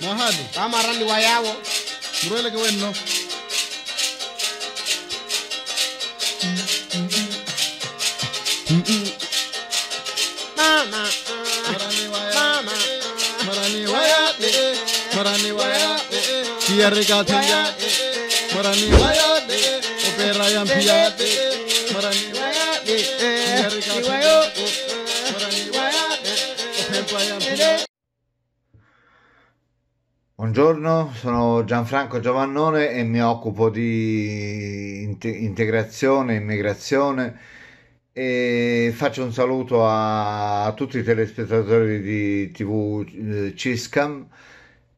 Mahadu, hadu tamarandi wayawo muroleke wenno Mama, mama, marani waya, marani waya, kiarika tiya, marani waya, opera yang piate. Buongiorno, sono Gianfranco Giovannone e mi occupo di integrazione, immigrazione e faccio un saluto a, tutti i telespettatori di TV eh, Ciscam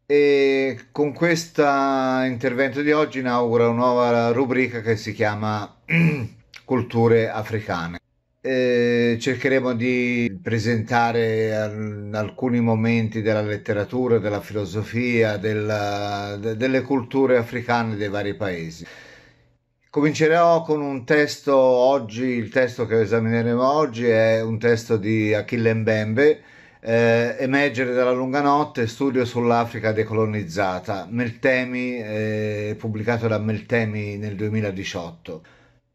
e con questo intervento di oggi inaugura una nuova rubrica che si chiama Culture africane. Eh, cercheremo di presentare alcuni momenti della letteratura, della filosofia, della, delle culture africane dei vari paesi. Comincerò con un testo oggi, il testo che esamineremo oggi è un testo di Achille Mbembe, eh, Emergere dalla lunga notte, studio sull'Africa decolonizzata, Meltemi, eh, pubblicato da Meltemi nel 2018.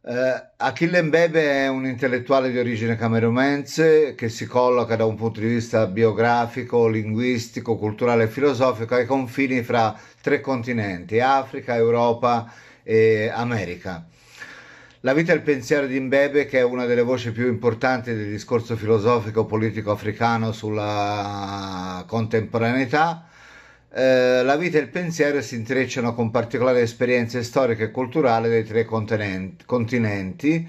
Eh, Achille Mbebe è un intellettuale di origine camerunense che si colloca da un punto di vista biografico, linguistico, culturale e filosofico ai confini fra tre continenti, Africa, Europa e America. La vita e il pensiero di Mbebe, che è una delle voci più importanti del discorso filosofico politico africano sulla contemporaneità, eh, la vita e il pensiero si intrecciano con particolari esperienze storiche e culturali dei tre continenti,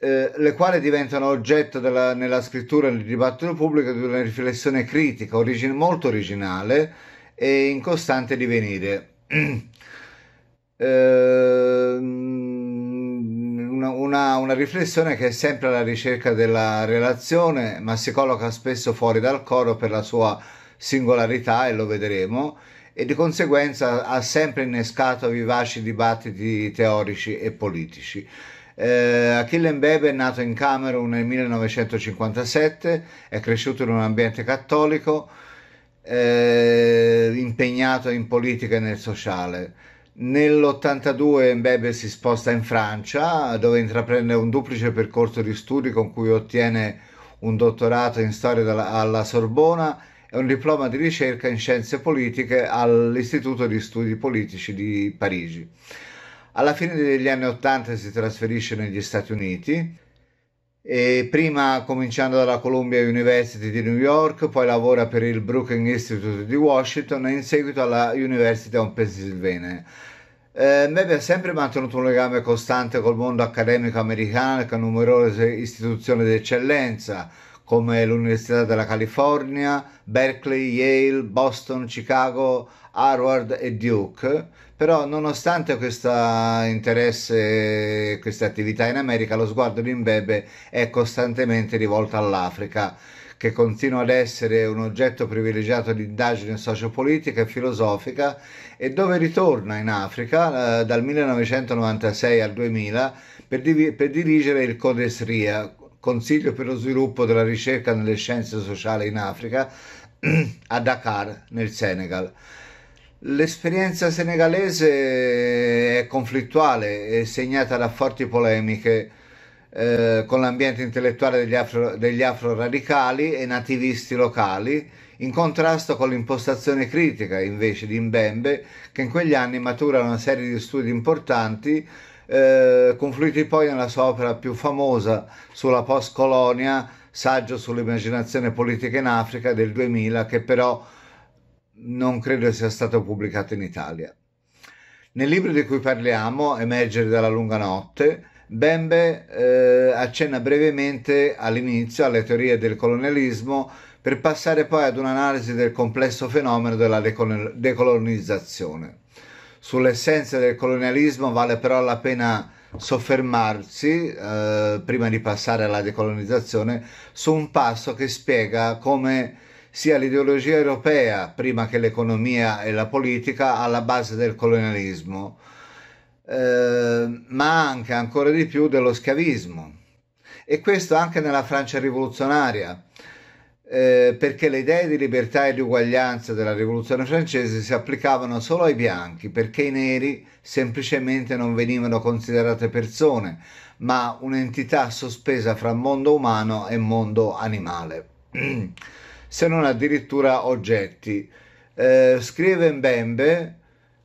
eh, le quali diventano oggetto della, nella scrittura e nel dibattito pubblico di una riflessione critica, origine, molto originale e in costante divenire. Ehm, una, una, una, riflessione che è sempre alla ricerca della relazione, ma si colloca spesso fuori dal coro per la sua singolarità e lo vedremo e di conseguenza ha sempre innescato vivaci dibattiti teorici e politici. Eh, Achille Mbebe è nato in Camerun nel 1957, è cresciuto in un ambiente cattolico, eh, impegnato in politica e nel sociale. Nell'82 Mbebe si sposta in Francia, dove intraprende un duplice percorso di studi con cui ottiene un dottorato in storia alla Sorbona è un diploma di ricerca in scienze politiche all'Istituto di Studi Politici di Parigi. Alla fine degli anni Ottanta si trasferisce negli Stati Uniti, prima cominciando dalla Columbia University di New York, poi lavora per il Brookings Institute di Washington e in seguito alla University of Pennsylvania. Eh, Mebe ha sempre mantenuto un legame costante col mondo accademico americano e con numerose istituzioni d'eccellenza, come l'Università della California, Berkeley, Yale, Boston, Chicago, Harvard e Duke, però nonostante questo interesse, questa attività in America, lo sguardo di Mbebe è costantemente rivolto all'Africa, che continua ad essere un oggetto privilegiato di indagine sociopolitica e filosofica e dove ritorna in Africa eh, dal 1996 al 2000 per, div- per dirigere il Codesria, Consiglio per lo sviluppo della ricerca nelle scienze sociali in Africa a Dakar, nel Senegal. L'esperienza senegalese è conflittuale e segnata da forti polemiche eh, con l'ambiente intellettuale degli, afro, degli afroradicali e nativisti locali, in contrasto con l'impostazione critica invece di Mbembe, che in quegli anni matura una serie di studi importanti eh, confluiti poi nella sua opera più famosa sulla post-colonia, saggio sull'immaginazione politica in Africa del 2000, che però non credo sia stato pubblicato in Italia. Nel libro di cui parliamo, Emergere dalla lunga notte, Bembe eh, accenna brevemente all'inizio alle teorie del colonialismo per passare poi ad un'analisi del complesso fenomeno della decolonizzazione. Sull'essenza del colonialismo vale però la pena soffermarsi, eh, prima di passare alla decolonizzazione, su un passo che spiega come sia l'ideologia europea, prima che l'economia e la politica, alla base del colonialismo, eh, ma anche ancora di più dello schiavismo. E questo anche nella Francia rivoluzionaria eh, perché le idee di libertà e di uguaglianza della rivoluzione francese si applicavano solo ai bianchi, perché i neri semplicemente non venivano considerate persone, ma un'entità sospesa fra mondo umano e mondo animale, se non addirittura oggetti. Eh, scrive Mbembe,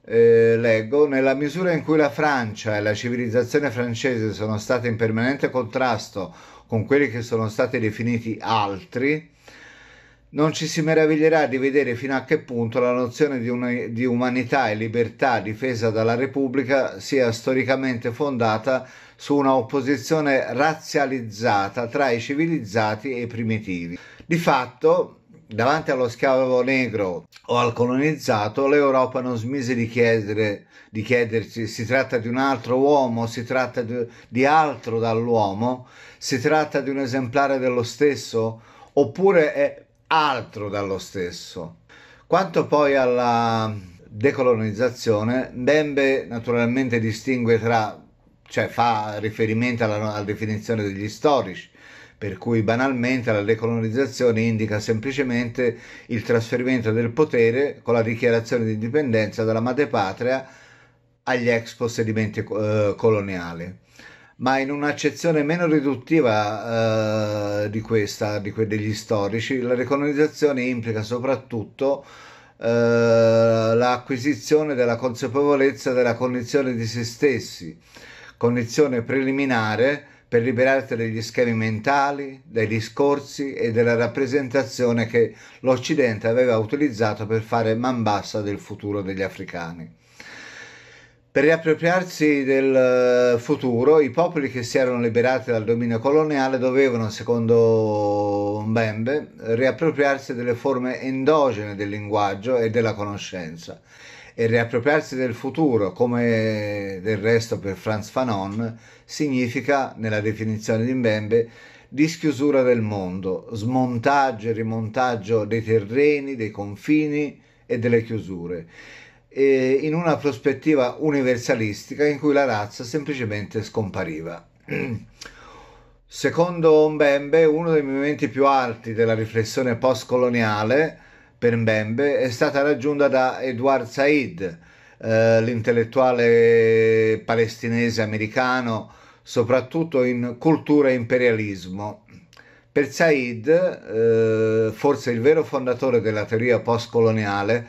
eh, leggo, nella misura in cui la Francia e la civilizzazione francese sono state in permanente contrasto con quelli che sono stati definiti altri, non ci si meraviglierà di vedere fino a che punto la nozione di, un- di umanità e libertà difesa dalla Repubblica sia storicamente fondata su una opposizione razzializzata tra i civilizzati e i primitivi. Di fatto, davanti allo schiavo negro o al colonizzato, l'Europa non smise di, chiedere, di chiederci si tratta di un altro uomo, si tratta di, di altro dall'uomo, si tratta di un esemplare dello stesso, oppure è altro dallo stesso. Quanto poi alla decolonizzazione, Bembe naturalmente distingue tra, cioè fa riferimento alla, alla definizione degli storici, per cui banalmente la decolonizzazione indica semplicemente il trasferimento del potere con la dichiarazione di indipendenza dalla madrepatria agli ex possedimenti eh, coloniali ma in un'accezione meno riduttiva eh, di questa, di que- degli storici, la decolonizzazione implica soprattutto eh, l'acquisizione della consapevolezza della condizione di se stessi, condizione preliminare per liberarti dagli schemi mentali, dai discorsi e della rappresentazione che l'Occidente aveva utilizzato per fare man bassa del futuro degli africani. Per riappropriarsi del eh, futuro, i popoli che si erano liberati dal dominio coloniale dovevano, secondo Mbembe, riappropriarsi delle forme endogene del linguaggio e della conoscenza e riappropriarsi del futuro, come del resto per Franz Fanon, significa, nella definizione di Mbembe, dischiusura del mondo, smontaggio e rimontaggio dei terreni, dei confini e delle chiusure eh, in una prospettiva universalistica in cui la razza semplicemente scompariva. Secondo Mbembe, uno dei momenti più alti della riflessione postcoloniale per Mbembe è stata raggiunta da Edward Said, eh, l'intellettuale palestinese americano, soprattutto in cultura e imperialismo. Per Said, eh, forse il vero fondatore della teoria postcoloniale,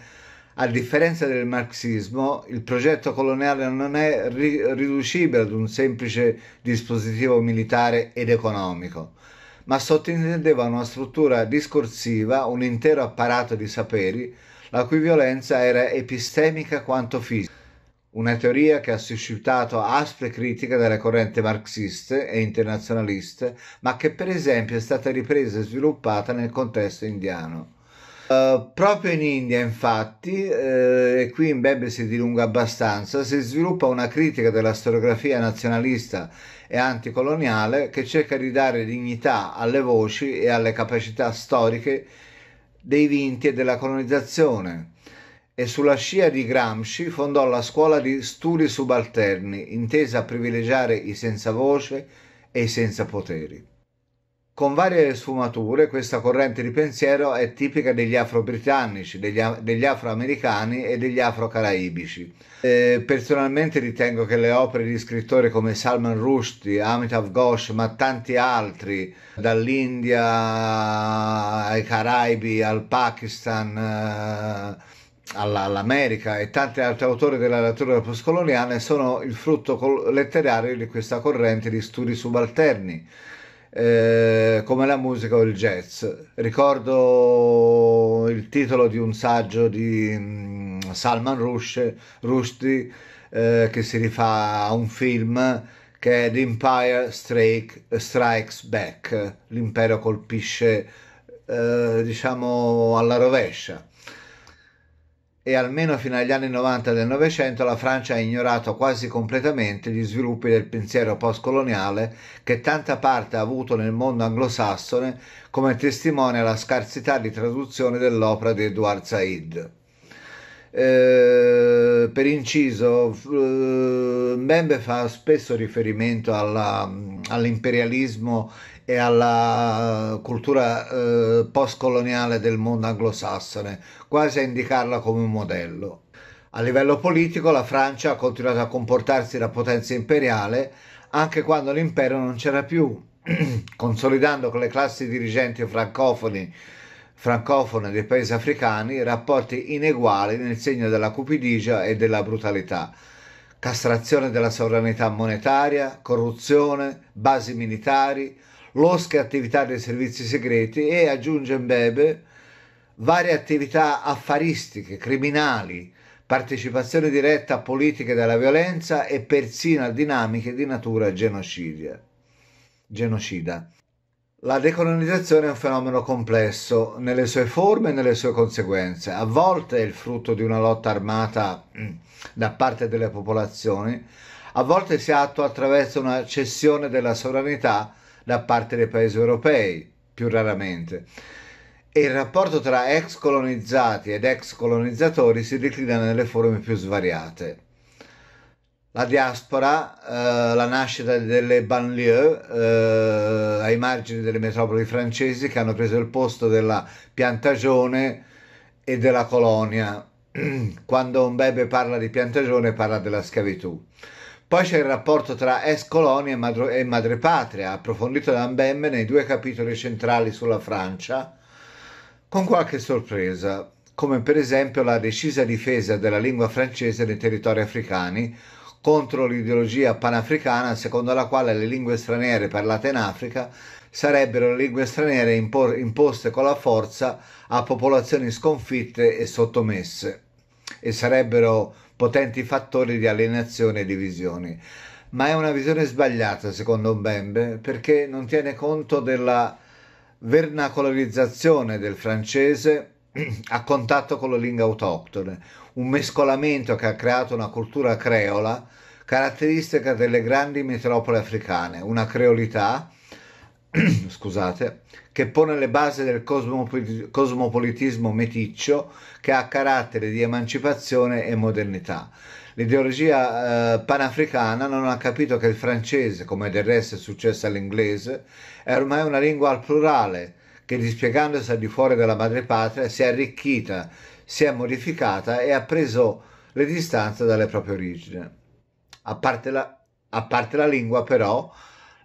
a differenza del marxismo, il progetto coloniale non è ri- riducibile ad un semplice dispositivo militare ed economico, ma sottintendeva una struttura discorsiva, un intero apparato di saperi, la cui violenza era epistemica quanto fisica. Una teoria che ha suscitato aspre critiche dalle correnti marxiste e internazionaliste, ma che per esempio è stata ripresa e sviluppata nel contesto indiano. Uh, proprio in India, infatti, eh, e qui in Bebbe si dilunga abbastanza, si sviluppa una critica della storiografia nazionalista e anticoloniale che cerca di dare dignità alle voci e alle capacità storiche dei vinti e della colonizzazione. E sulla scia di Gramsci fondò la scuola di studi subalterni, intesa a privilegiare i senza voce e i senza poteri. Con varie sfumature, questa corrente di pensiero è tipica degli afro-britannici, degli, degli afro-americani e degli afro-caraibici. Eh, personalmente ritengo che le opere di scrittori come Salman Rushdie, Amitav Ghosh, ma tanti altri, dall'India ai Caraibi, al Pakistan, eh, all'America e tanti altri autori della letteratura postcoloniale sono il frutto letterario di questa corrente di studi subalterni eh, come la musica o il jazz. Ricordo il titolo di un saggio di mm, Salman Rushdie eh, che si rifà a un film che è The Empire Strike, Strikes Back, l'impero colpisce eh, diciamo alla rovescia e almeno fino agli anni 90 del Novecento la Francia ha ignorato quasi completamente gli sviluppi del pensiero postcoloniale che tanta parte ha avuto nel mondo anglosassone come testimonia la scarsità di traduzione dell'opera di Edouard Said. Eh, per inciso, eh, Membe fa spesso riferimento alla, all'imperialismo e alla eh, cultura eh, postcoloniale del mondo anglosassone, quasi a indicarla come un modello. A livello politico la Francia ha continuato a comportarsi da potenza imperiale anche quando l'impero non c'era più, consolidando con le classi dirigenti francofoni francofone dei paesi africani rapporti ineguali nel segno della cupidigia e della brutalità. Castrazione della sovranità monetaria, corruzione, basi militari, losche attività dei servizi segreti e, aggiunge Mbebe, varie attività affaristiche, criminali, partecipazione diretta a politiche della violenza e persino a dinamiche di natura genocidia. genocida. La decolonizzazione è un fenomeno complesso nelle sue forme e nelle sue conseguenze. A volte è il frutto di una lotta armata mm, da parte delle popolazioni, a volte si attua attraverso una cessione della sovranità da parte dei paesi europei, più raramente. E il rapporto tra ex colonizzati ed ex colonizzatori si declina nelle forme più svariate. La diaspora, eh, la nascita delle banlieue eh, ai margini delle metropoli francesi che hanno preso il posto della piantagione e della colonia. Quando un bebè parla di piantagione parla della schiavitù. Poi c'è il rapporto tra ex colonia e, madro- e madrepatria, approfondito da Mbembe nei due capitoli centrali sulla Francia, con qualche sorpresa, come per esempio la decisa difesa della lingua francese nei territori africani contro l'ideologia panafricana secondo la quale le lingue straniere parlate in Africa sarebbero le lingue straniere impor- imposte con la forza a popolazioni sconfitte e sottomesse e sarebbero potenti fattori di alienazione e divisioni. Ma è una visione sbagliata, secondo Mbembe, perché non tiene conto della vernacolarizzazione del francese a contatto con le lingue autoctone, un mescolamento che ha creato una cultura creola caratteristica delle grandi metropoli africane, una creolità, scusate, che pone le basi del cosmopolitismo meticcio che ha carattere di emancipazione e modernità. L'ideologia eh, panafricana non ha capito che il francese, come del resto è successo all'inglese, è ormai una lingua al plurale che dispiegandosi al di fuori della madrepatria si è arricchita, si è modificata e ha preso le distanze dalle proprie origini. A parte la, a parte la lingua però,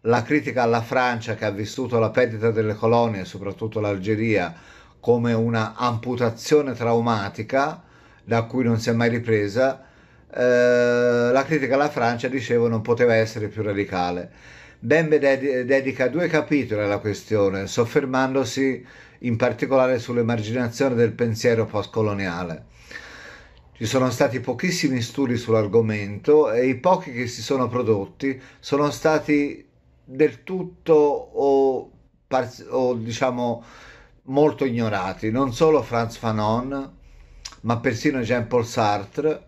la critica alla Francia che ha vissuto la perdita delle colonie, soprattutto l'Algeria, come una amputazione traumatica da cui non si è mai ripresa, eh, la critica alla Francia, dicevo, non poteva essere più radicale. Bembe dedica due capitoli alla questione, soffermandosi in particolare sull'emarginazione del pensiero postcoloniale. Ci sono stati pochissimi studi sull'argomento e i pochi che si sono prodotti sono stati del tutto o, o diciamo molto ignorati, non solo Franz Fanon, ma persino Jean-Paul Sartre.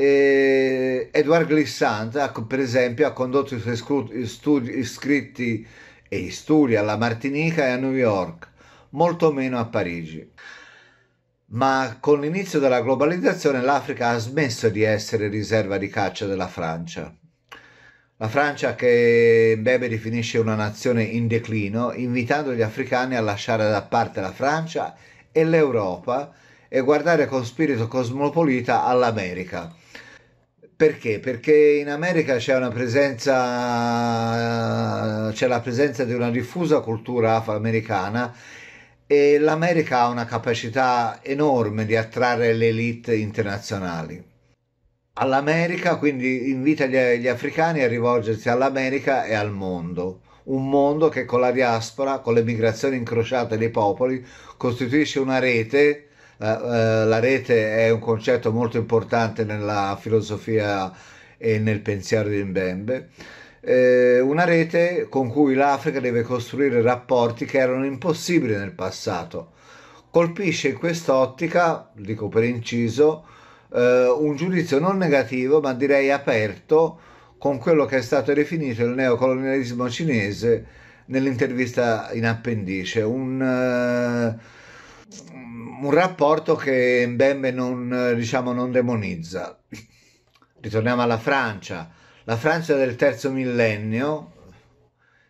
Edouard Glissant, ecco, per esempio, ha condotto i suoi studi, scritti e studi alla Martinica e a New York, molto meno a Parigi. Ma con l'inizio della globalizzazione l'Africa ha smesso di essere riserva di caccia della Francia. La Francia che Bebe definisce una nazione in declino, invitando gli africani a lasciare da parte la Francia e l'Europa e guardare con spirito cosmopolita all'America. Perché? Perché in America c'è una presenza, c'è la presenza di una diffusa cultura afroamericana e l'America ha una capacità enorme di attrarre le elite internazionali all'America, quindi invita gli, gli africani a rivolgersi all'America e al mondo un mondo che con la diaspora, con le migrazioni incrociate dei popoli, costituisce una rete. Eh, eh, la rete è un concetto molto importante nella filosofia e nel pensiero di Mbembe. Eh, una rete con cui l'Africa deve costruire rapporti che erano impossibili nel passato. Colpisce in quest'ottica, dico per inciso, eh, un giudizio non negativo ma direi aperto con quello che è stato definito il neocolonialismo cinese nell'intervista in appendice, un, eh, un rapporto che Mbembe non, diciamo, non demonizza. Ritorniamo alla Francia. La Francia del terzo millennio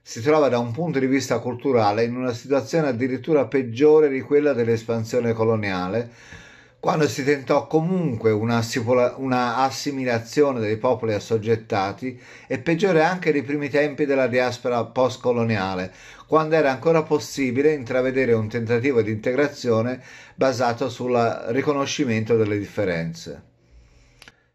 si trova da un punto di vista culturale in una situazione addirittura peggiore di quella dell'espansione coloniale quando si tentò comunque una, una assimilazione dei popoli assoggettati e peggiore anche nei primi tempi della diaspora postcoloniale, quando era ancora possibile intravedere un tentativo di integrazione basato sul riconoscimento delle differenze.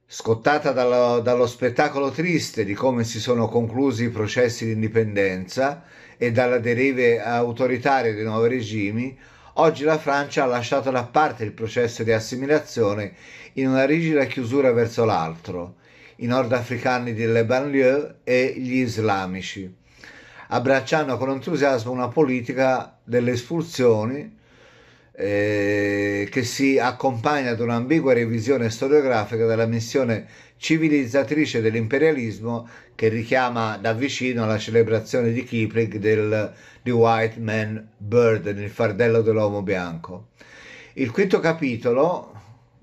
Scottata dallo, dallo spettacolo triste di come si sono conclusi i processi di indipendenza e dalle derive autoritarie dei nuovi regimi, Oggi la Francia ha lasciato da parte il processo di assimilazione in una rigida chiusura verso l'altro, i nordafricani delle banlieue e gli islamici, abbracciando con entusiasmo una politica delle espulsioni eh, che si accompagna ad un'ambigua revisione storiografica della missione civilizzatrice dell'imperialismo che richiama da vicino la celebrazione di Kipling del The White Man Burden, il fardello dell'uomo bianco. Il quinto capitolo,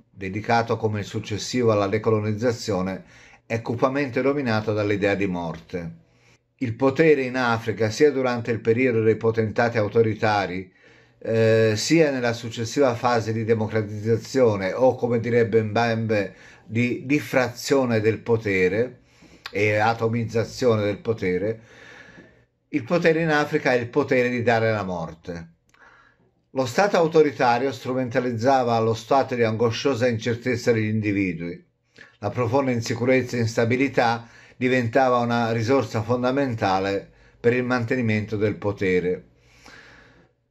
dedicato come il successivo alla decolonizzazione, è cupamente dominato dall'idea di morte. Il potere in Africa, sia durante il periodo dei potentati autoritari, eh, sia nella successiva fase di democratizzazione o come direbbe Mbembe di diffrazione del potere e atomizzazione del potere, il potere in Africa è il potere di dare la morte. Lo Stato autoritario strumentalizzava lo stato di angosciosa incertezza degli individui. La profonda insicurezza e instabilità diventava una risorsa fondamentale per il mantenimento del potere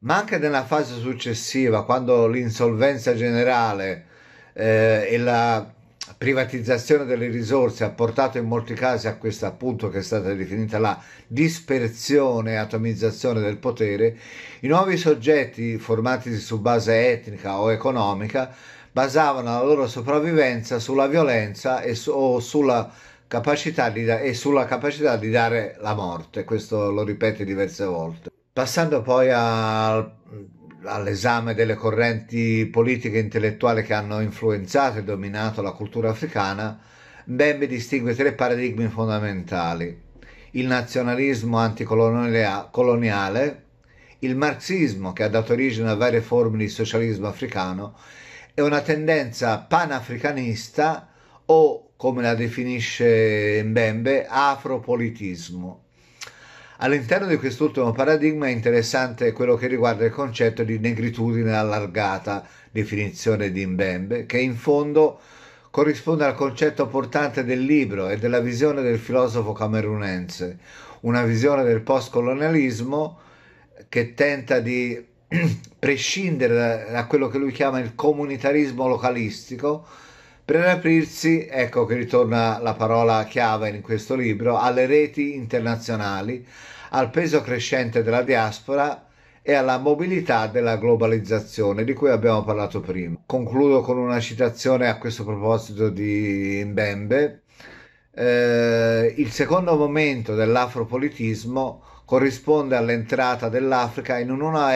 ma anche nella fase successiva, quando l'insolvenza generale eh, e la privatizzazione delle risorse ha portato in molti casi a questa appunto che è stata definita la dispersione e atomizzazione del potere, i nuovi soggetti formatisi su base etnica o economica basavano la loro sopravvivenza sulla violenza e su, o sulla capacità di, e sulla capacità di dare la morte, questo lo ripete diverse volte. Passando poi a, all'esame delle correnti politiche e intellettuali che hanno influenzato e dominato la cultura africana, Bembe distingue tre paradigmi fondamentali. Il nazionalismo anticoloniale, il marxismo che ha dato origine a varie forme di socialismo africano e una tendenza panafricanista o, come la definisce Mbembe, afropolitismo. All'interno di quest'ultimo paradigma è interessante quello che riguarda il concetto di negritudine allargata, definizione di Mbembe, che in fondo corrisponde al concetto portante del libro e della visione del filosofo camerunense, una visione del postcolonialismo che tenta di prescindere da quello che lui chiama il comunitarismo localistico, per aprirsi, ecco che ritorna la parola chiave in questo libro, alle reti internazionali, al peso crescente della diaspora e alla mobilità della globalizzazione di cui abbiamo parlato prima. Concludo con una citazione a questo proposito di Mbembe. Eh, il secondo momento dell'afropolitismo corrisponde all'entrata dell'Africa in una,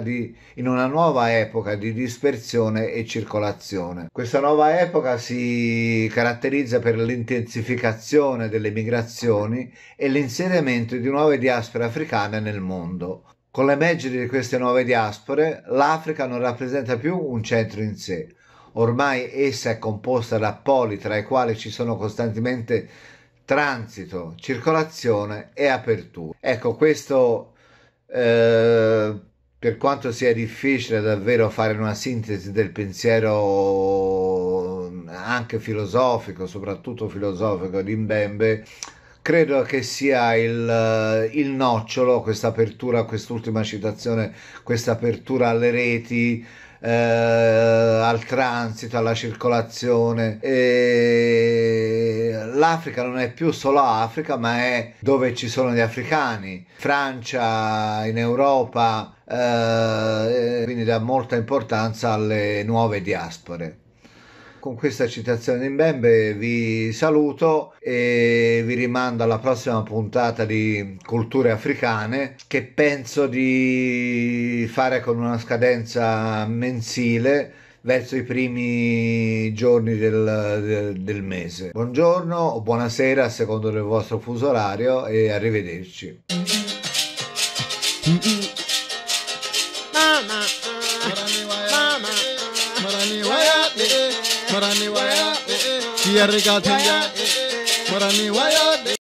di, in una, nuova epoca di dispersione e circolazione. Questa nuova epoca si caratterizza per l'intensificazione delle migrazioni e l'inserimento di nuove diaspore africane nel mondo. Con l'emergere di queste nuove diaspore, l'Africa non rappresenta più un centro in sé. Ormai essa è composta da poli tra i quali ci sono costantemente transito, circolazione e apertura. Ecco, questo eh, per quanto sia difficile davvero fare una sintesi del pensiero anche filosofico, soprattutto filosofico di Mbembe, credo che sia il, il nocciolo, questa apertura, quest'ultima citazione, questa apertura alle reti, eh, al transito, alla circolazione. E L'Africa non è più solo Africa, ma è dove ci sono gli africani. Francia in Europa, eh, quindi dà molta importanza alle nuove diaspore con questa citazione in bembe vi saluto e vi rimando alla prossima puntata di Culture Africane che penso di fare con una scadenza mensile verso i primi giorni del, del, del mese. Buongiorno o buonasera a secondo del vostro fuso orario e arrivederci. yariga tinga morani waya